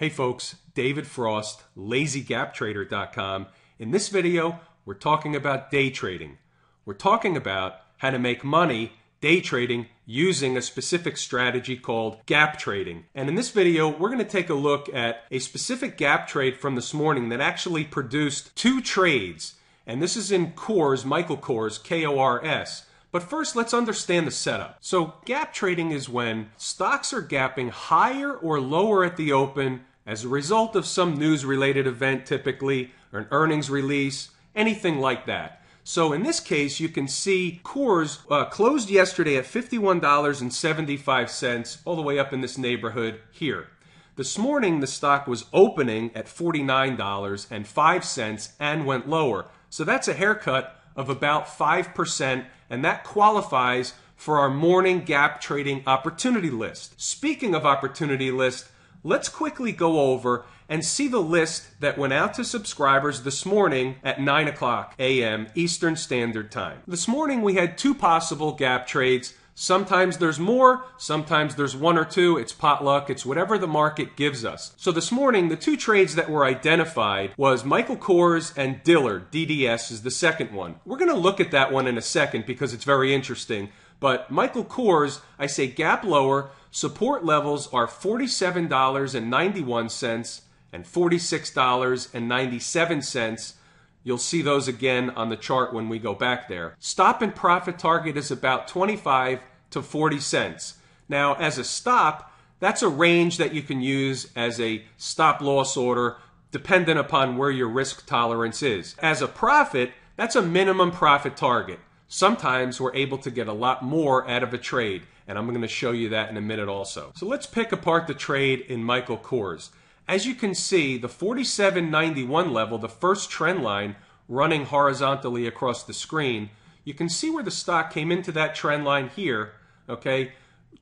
Hey folks, David Frost, LazyGapTrader.com. In this video, we're talking about day trading. We're talking about how to make money day trading using a specific strategy called gap trading. And in this video, we're going to take a look at a specific gap trade from this morning that actually produced two trades. And this is in Kors, Michael Kors, K-O-R-S. But first, let's understand the setup. So gap trading is when stocks are gapping higher or lower at the open as a result of some news related event, typically, or an earnings release, anything like that. So in this case, you can see Coors uh, closed yesterday at $51.75, all the way up in this neighborhood here. This morning, the stock was opening at $49.05 and went lower. So that's a haircut of about 5%, and that qualifies for our morning gap trading opportunity list. Speaking of opportunity list, let's quickly go over and see the list that went out to subscribers this morning at 9 o'clock a.m. Eastern Standard Time. This morning we had two possible gap trades. Sometimes there's more, sometimes there's one or two. It's potluck, it's whatever the market gives us. So this morning, the two trades that were identified was Michael Kors and Dillard. DDS is the second one. We're going to look at that one in a second because it's very interesting. But Michael Kors, I say gap lower. Support levels are $47.91 and $46.97. You'll see those again on the chart when we go back there. Stop and profit target is about 25 to 40 cents. Now, as a stop, that's a range that you can use as a stop loss order dependent upon where your risk tolerance is. As a profit, that's a minimum profit target sometimes we're able to get a lot more out of a trade, and I'm going to show you that in a minute also. So let's pick apart the trade in Michael Kors. As you can see, the 47.91 level, the first trend line running horizontally across the screen, you can see where the stock came into that trend line here, okay?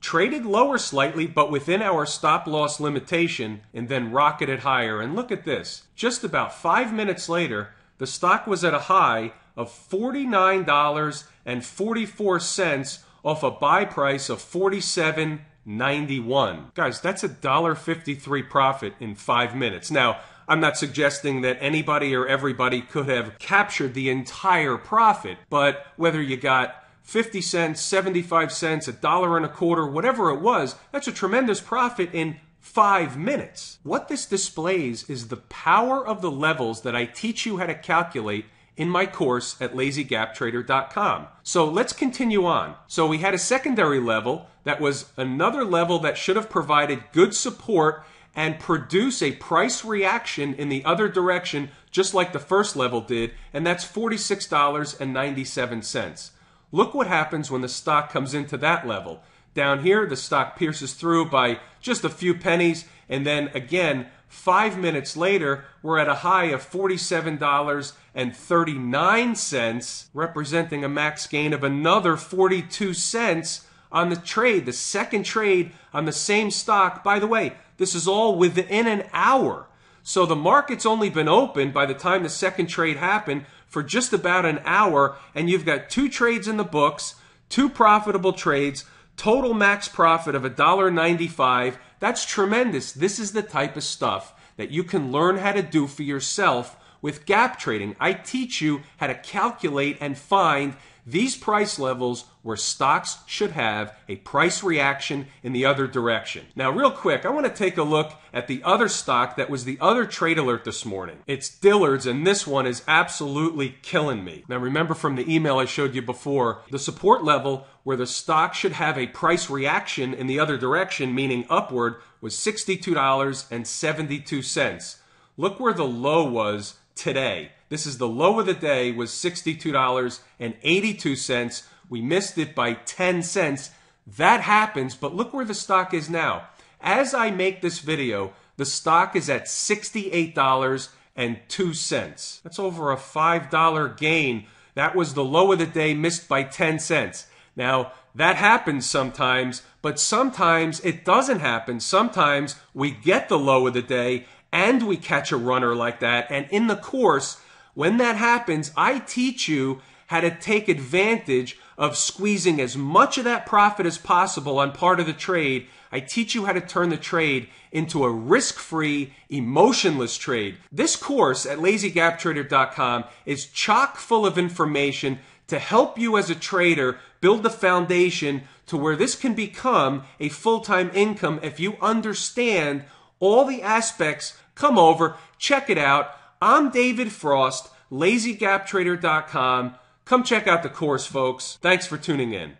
Traded lower slightly, but within our stop loss limitation, and then rocketed higher. And look at this. Just about five minutes later, the stock was at a high of $49.44 off a buy price of 47.91. Guys, that's a $1.53 profit in 5 minutes. Now, I'm not suggesting that anybody or everybody could have captured the entire profit, but whether you got 50 cents, 75 cents, a dollar and a quarter, whatever it was, that's a tremendous profit in five minutes. What this displays is the power of the levels that I teach you how to calculate in my course at lazygaptrader.com. So let's continue on. So we had a secondary level that was another level that should have provided good support and produce a price reaction in the other direction, just like the first level did, and that's $46.97. Look what happens when the stock comes into that level. Down here, the stock pierces through by just a few pennies. And then again, five minutes later, we're at a high of $47.39, representing a max gain of another 42 cents on the trade, the second trade on the same stock. By the way, this is all within an hour. So the market's only been open by the time the second trade happened for just about an hour, and you've got two trades in the books, two profitable trades. Total max profit of $1.95. That's tremendous. This is the type of stuff that you can learn how to do for yourself with gap trading. I teach you how to calculate and find these price levels where stocks should have a price reaction in the other direction. Now, real quick, I want to take a look at the other stock that was the other trade alert this morning. It's Dillard's, and this one is absolutely killing me. Now, remember from the email I showed you before, the support level where the stock should have a price reaction in the other direction, meaning upward, was $62.72. Look where the low was today. This is the low of the day was $62.82. We missed it by 10 cents. That happens, but look where the stock is now. As I make this video, the stock is at $68.02. That's over a $5 gain. That was the low of the day, missed by 10 cents. Now, that happens sometimes, but sometimes it doesn't happen. Sometimes we get the low of the day and we catch a runner like that. And in the course, when that happens, I teach you how to take advantage of squeezing as much of that profit as possible on part of the trade. I teach you how to turn the trade into a risk-free, emotionless trade. This course at lazygaptrader.com is chock full of information to help you as a trader build the foundation to where this can become a full-time income if you understand all the aspects. Come over, check it out. I'm David Frost, lazygaptrader.com. Come check out the course, folks. Thanks for tuning in.